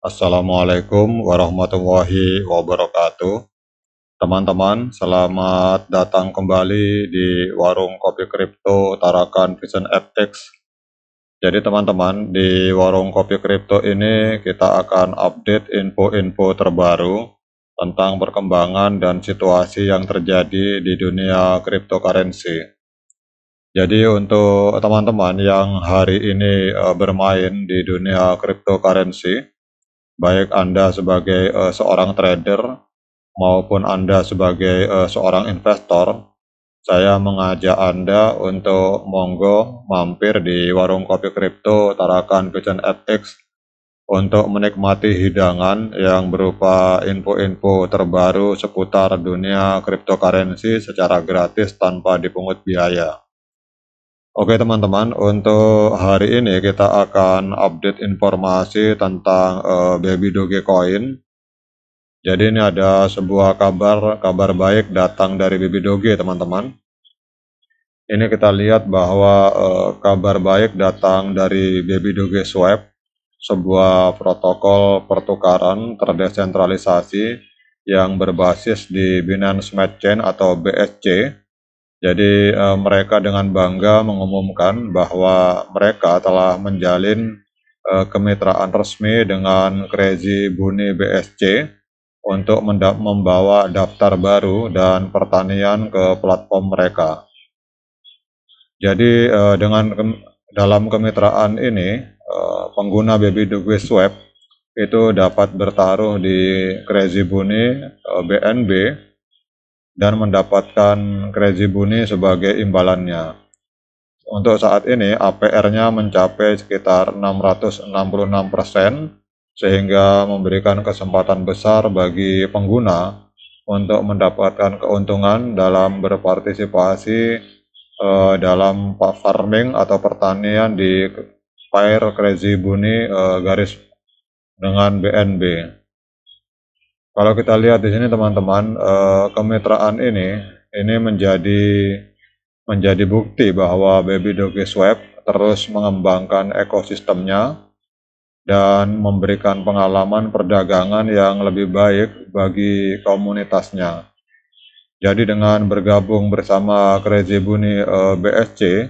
Assalamualaikum warahmatullahi wabarakatuh. Teman-teman, selamat datang kembali di Warung Kopi Kripto Tarakan Vision FX. Jadi teman-teman, di Warung Kopi Kripto ini kita akan update info-info terbaru tentang perkembangan dan situasi yang terjadi di dunia cryptocurrency. Jadi untuk teman-teman yang hari ini eh, bermain di dunia cryptocurrency, baik Anda sebagai uh, seorang trader maupun Anda sebagai uh, seorang investor, saya mengajak Anda untuk monggo mampir di warung kopi kripto Tarakan Kitchen FX untuk menikmati hidangan yang berupa info-info terbaru seputar dunia cryptocurrency secara gratis tanpa dipungut biaya. Oke teman-teman, untuk hari ini kita akan update informasi tentang uh, baby Coin. Jadi ini ada sebuah kabar kabar baik datang dari baby Doge teman-teman. Ini kita lihat bahwa uh, kabar baik datang dari baby Doge Swap, sebuah protokol pertukaran terdesentralisasi yang berbasis di Binance Smart Chain atau BSC jadi e, mereka dengan bangga mengumumkan bahwa mereka telah menjalin e, kemitraan resmi dengan Crazy Bunny BSC untuk membawa daftar baru dan pertanian ke platform mereka. Jadi eh, dengan ke dalam kemitraan ini eh, pengguna BBW Web itu dapat bertaruh di Crazy Bunny eh, BNB dan mendapatkan Crazy Bunny sebagai imbalannya. Untuk saat ini APR-nya mencapai sekitar 666% sehingga memberikan kesempatan besar bagi pengguna untuk mendapatkan keuntungan dalam berpartisipasi eh, dalam farming atau pertanian di Fire Crazy Bunny eh, garis dengan BNB. Kalau kita lihat di sini teman-teman, eh, kemitraan ini ini menjadi menjadi bukti bahwa Baby Doggy Swap terus mengembangkan ekosistemnya dan memberikan pengalaman perdagangan yang lebih baik bagi komunitasnya. Jadi dengan bergabung bersama Crazy Bunny eh, BSC,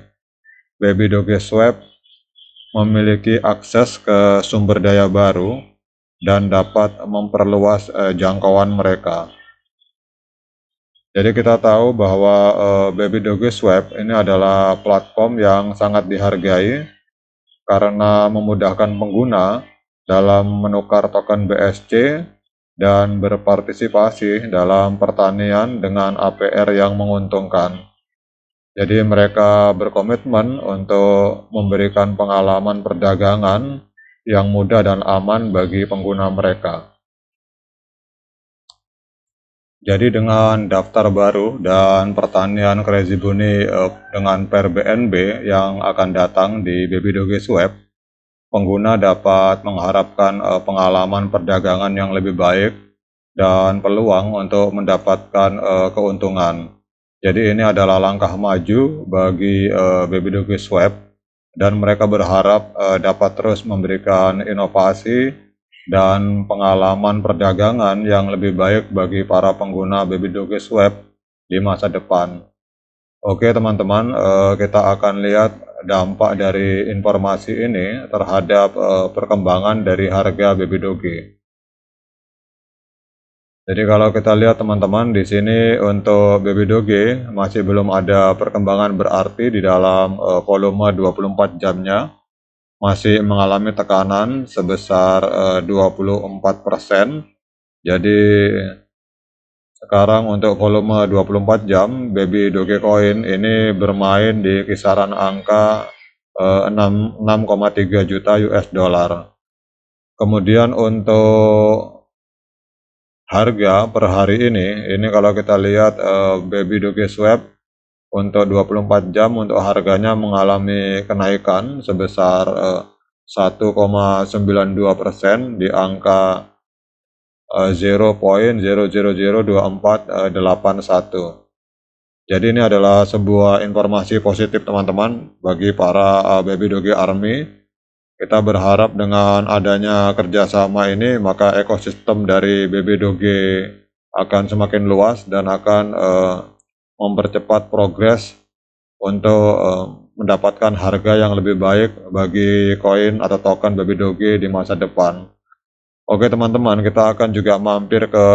Baby Doggy Swap memiliki akses ke sumber daya baru dan dapat memperluas uh, jangkauan mereka. Jadi kita tahu bahwa uh, Baby Doge Swap ini adalah platform yang sangat dihargai karena memudahkan pengguna dalam menukar token BSC dan berpartisipasi dalam pertanian dengan APR yang menguntungkan. Jadi mereka berkomitmen untuk memberikan pengalaman perdagangan yang mudah dan aman bagi pengguna mereka. Jadi dengan daftar baru dan pertanian Crazy Bunny eh, dengan per BNB yang akan datang di Baby Doge Web, pengguna dapat mengharapkan eh, pengalaman perdagangan yang lebih baik dan peluang untuk mendapatkan eh, keuntungan. Jadi ini adalah langkah maju bagi Baby Doge Web dan mereka berharap uh, dapat terus memberikan inovasi dan pengalaman perdagangan yang lebih baik bagi para pengguna Baby Doggies Swap di masa depan. Oke teman-teman, uh, kita akan lihat dampak dari informasi ini terhadap uh, perkembangan dari harga Baby Doggy. Jadi kalau kita lihat teman-teman di sini untuk baby doge masih belum ada perkembangan berarti di dalam eh, volume 24 jamnya masih mengalami tekanan sebesar eh, uh, 24%. Jadi sekarang untuk volume 24 jam baby Doge Coin ini bermain di kisaran angka 6,3 eh, juta US dollar. Kemudian untuk harga per hari ini, ini kalau kita lihat uh, baby doggy Swap untuk 24 jam untuk harganya mengalami kenaikan sebesar uh, eh, 1,92 persen di angka uh, eh, 0.000241. Jadi ini adalah sebuah informasi positif teman-teman bagi para uh, baby doggy army kita berharap dengan adanya kerjasama ini maka ekosistem dari BB2G akan semakin luas dan akan uh, mempercepat progres untuk uh, mendapatkan harga yang lebih baik bagi koin atau token BB2G di masa depan. Oke teman-teman, kita akan juga mampir ke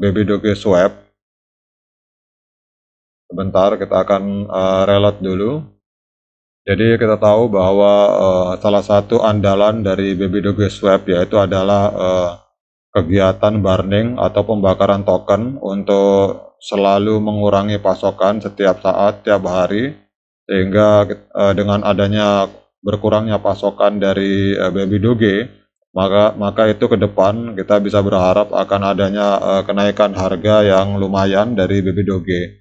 BB2G Swap. Sebentar, kita akan uh, reload dulu. Jadi kita tahu bahwa uh, salah satu andalan dari Baby Doge Swap yaitu adalah uh, kegiatan burning atau pembakaran token untuk selalu mengurangi pasokan setiap saat, tiap hari sehingga uh, dengan adanya berkurangnya pasokan dari uh, Baby Doge maka maka itu ke depan kita bisa berharap akan adanya uh, kenaikan harga yang lumayan dari Baby Doge.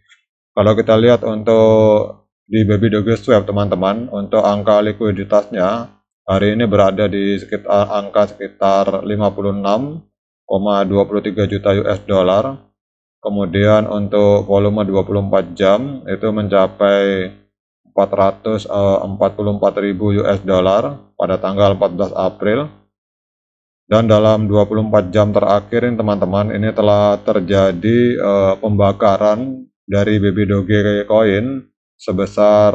Kalau kita lihat untuk di Baby doge swap teman-teman untuk angka likuiditasnya hari ini berada di sekitar angka sekitar 56,23 juta US dollar kemudian untuk volume 24 jam itu mencapai 444.000 US eh, dollar pada tanggal 14 April dan dalam 24 jam terakhir ini teman-teman ini telah terjadi uh, pembakaran dari BB Doge Coin sebesar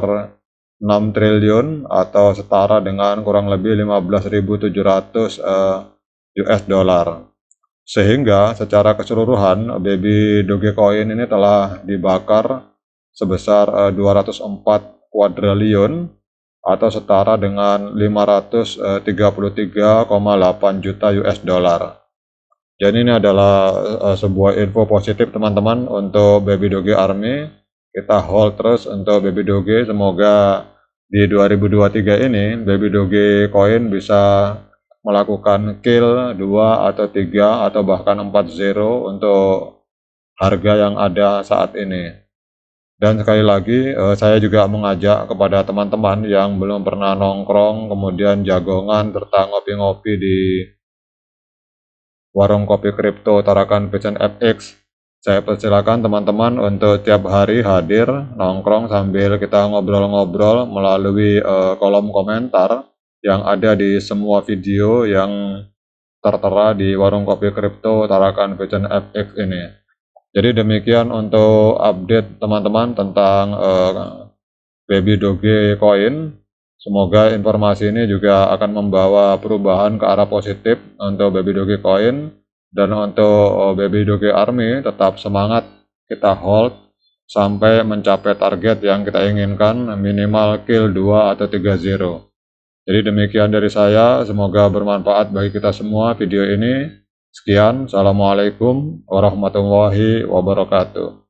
6 triliun atau setara dengan kurang lebih 15.700 US eh, dollar. Sehingga secara keseluruhan baby Dogecoin ini telah dibakar sebesar 204 eh, kuadrilion atau setara dengan 533,8 eh, juta US dollar. Jadi ini adalah sebuah info positif teman-teman untuk Baby Doge Army kita hold terus untuk baby doge semoga di 2023 ini baby doge koin bisa melakukan kill 2 atau 3 atau bahkan 4-0 untuk harga yang ada saat ini. Dan sekali lagi eh, saya juga mengajak kepada teman-teman yang belum pernah nongkrong kemudian jagongan serta ngopi-ngopi di warung kopi kripto Tarakan Fashion FX saya persilakan teman-teman untuk tiap hari hadir nongkrong sambil kita ngobrol-ngobrol melalui uh, kolom komentar yang ada di semua video yang tertera di warung kopi kripto Tarakan Vision FX ini. Jadi demikian untuk update teman-teman tentang uh, baby doge coin. Semoga informasi ini juga akan membawa perubahan ke arah positif untuk baby doge coin dan untuk eh, Baby 2 Army tetap semangat kita hold sampai mencapai target yang kita inginkan minimal kill 2 atau 3 0. Jadi demikian dari saya, semoga bermanfaat bagi kita semua video ini. Sekian, Assalamualaikum warahmatullahi wabarakatuh.